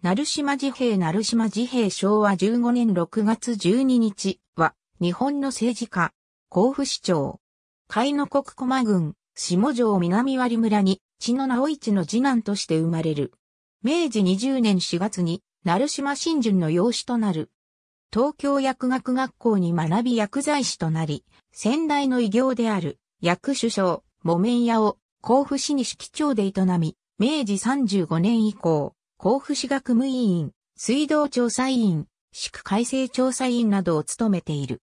鳴島治兵鳴島自兵昭和15年6月12日は、日本の政治家、甲府市長、海の国駒郡、下城南割村に、血の直一の次男として生まれる。明治20年4月に、鳴島新順の養子となる。東京薬学学校に学び薬剤師となり、先代の偉業である、薬首相、木綿屋を、甲府市西基町で営み、明治35年以降、甲府市学務委員、水道調査委員、市区改正調査委員などを務めている。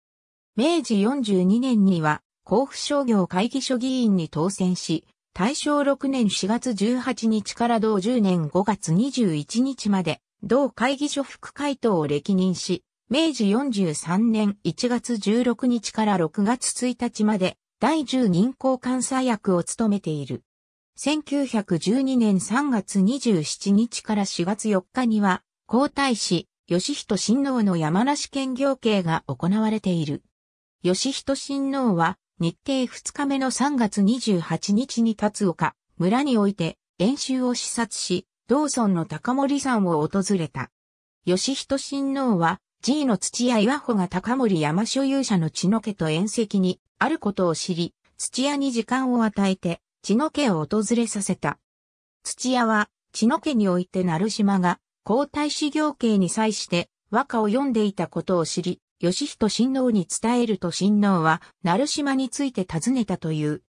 明治42年には、甲府商業会議所議員に当選し、大正6年4月18日から同10年5月21日まで、同会議所副会頭を歴任し、明治43年1月16日から6月1日まで、第10人行監査役を務めている。1912年3月27日から4月4日には、皇太子、義人親王の山梨県行刑が行われている。義人親王は、日程2日目の3月28日に立つ丘、村において、演習を視察し、道村の高森山を訪れた。義人親王は、G の土屋岩穂が高森山所有者の血の家と縁石にあることを知り、土屋に時間を与えて、血の家を訪れさせた。土屋は、血の家において成島が、皇太子行刑に際して和歌を読んでいたことを知り、義人親王に伝えると親王は、成島について尋ねたという。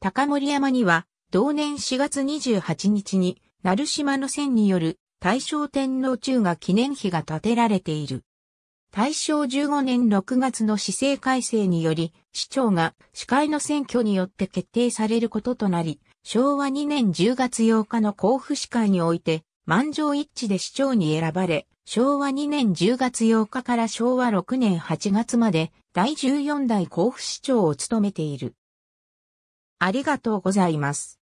高森山には、同年4月28日に、成島の線による大正天皇中が記念碑が建てられている。大正15年6月の市政改正により、市長が市会の選挙によって決定されることとなり、昭和2年10月8日の甲府市会において、満場一致で市長に選ばれ、昭和2年10月8日から昭和6年8月まで、第14代甲府市長を務めている。ありがとうございます。